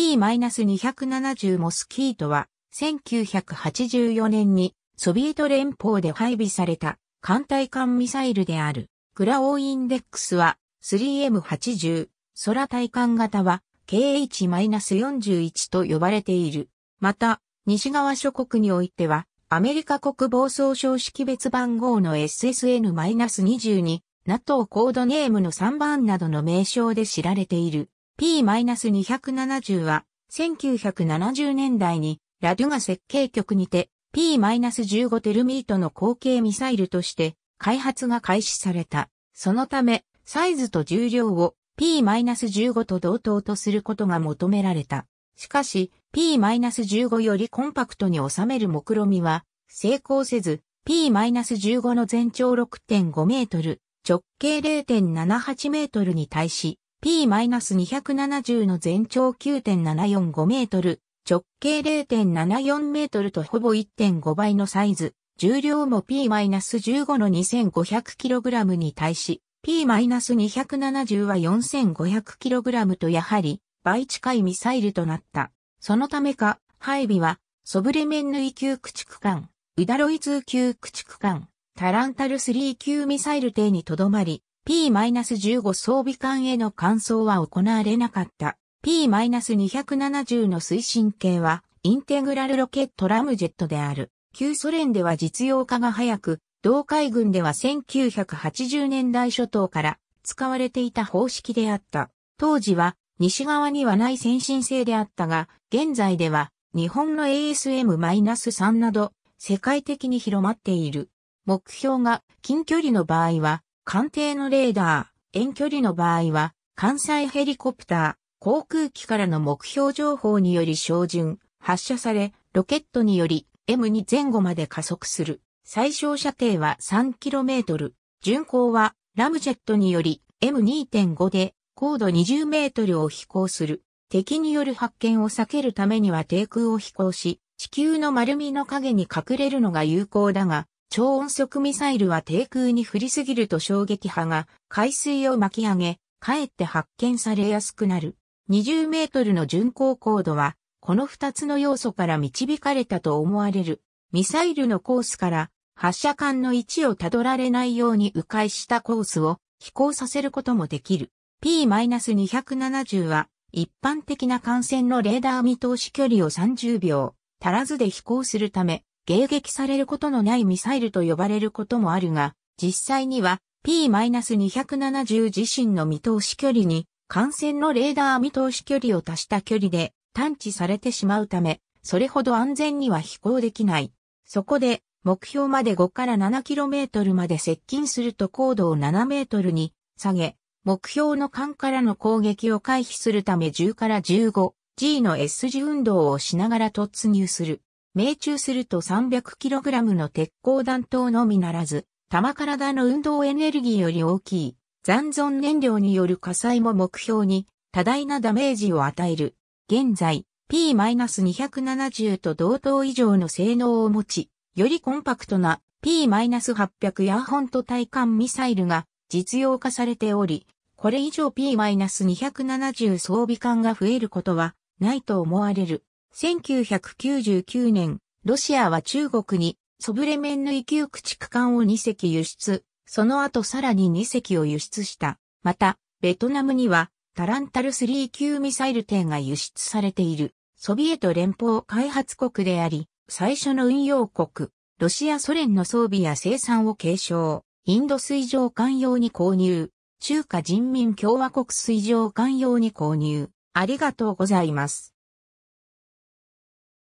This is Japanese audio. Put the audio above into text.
P-270 モスキートは1984年にソビエト連邦で配備された艦隊艦ミサイルである。グラオーインデックスは 3M80 空対艦型は KH-41 と呼ばれている。また、西側諸国においては、アメリカ国防総省識別番号の SSN-22、NATO コードネームの3番などの名称で知られている。P-270 は、1970年代にラデュガ設計局にて P-15 テルミートの後継ミサイルとして開発が開始された。そのため、サイズと重量を P-15 と同等とすることが求められた。しかし、P-15 よりコンパクトに収める目論みは成功せず、P-15 の全長6.5メートル、直径0.78メートルに対し、P-270 の全長9.745メートル、直径0.74メートルとほぼ1.5倍のサイズ、重量も P-15 の2 5 0 0ラムに対し、P-270 は4 5 0 0ラムとやはり倍近いミサイルとなった。そのためか、配備は、ソブレメンヌイ級駆逐艦、ウダロイ2級駆逐艦、タランタル3級ミサイル艇にとどまり、P-15 装備艦への換装は行われなかった。P-270 の推進系は、インテグラルロケットラムジェットである。旧ソ連では実用化が早く、同海軍では1980年代初頭から使われていた方式であった。当時は西側にはない先進性であったが、現在では日本の ASM-3 など世界的に広まっている。目標が近距離の場合は艦艇のレーダー、遠距離の場合は、艦載ヘリコプター、航空機からの目標情報により照準、発射され、ロケットにより M2 前後まで加速する。最小射程は 3km。巡航はラムジェットにより M2.5 で高度 20m を飛行する。敵による発見を避けるためには低空を飛行し、地球の丸みの影に隠れるのが有効だが、超音速ミサイルは低空に降りすぎると衝撃波が海水を巻き上げ、かえって発見されやすくなる。20メートルの巡航高度は、この2つの要素から導かれたと思われる。ミサイルのコースから発射管の位置をたどられないように迂回したコースを飛行させることもできる。P-270 は一般的な艦船のレーダー見通し距離を30秒足らずで飛行するため、迎撃されることのないミサイルと呼ばれることもあるが、実際には P-270 自身の見通し距離に艦船のレーダー見通し距離を足した距離で探知されてしまうため、それほど安全には飛行できない。そこで、目標まで5から 7km まで接近すると高度を 7m に下げ、目標の艦からの攻撃を回避するため10から 15G の S 字運動をしながら突入する。命中すると 300kg の鉄鋼弾頭のみならず、弾体の運動エネルギーより大きい残存燃料による火災も目標に多大なダメージを与える。現在、P-270 と同等以上の性能を持ち、よりコンパクトな P-800 ヤーホント対艦ミサイルが実用化されており、これ以上 P-270 装備艦が増えることはないと思われる。1999年、ロシアは中国にソブレメンヌイキュー駆逐艦を2隻輸出、その後さらに2隻を輸出した。また、ベトナムにはタランタル3級ミサイル艇が輸出されている、ソビエト連邦開発国であり、最初の運用国、ロシアソ連の装備や生産を継承、インド水上艦用に購入、中華人民共和国水上艦用に購入。ありがとうございます。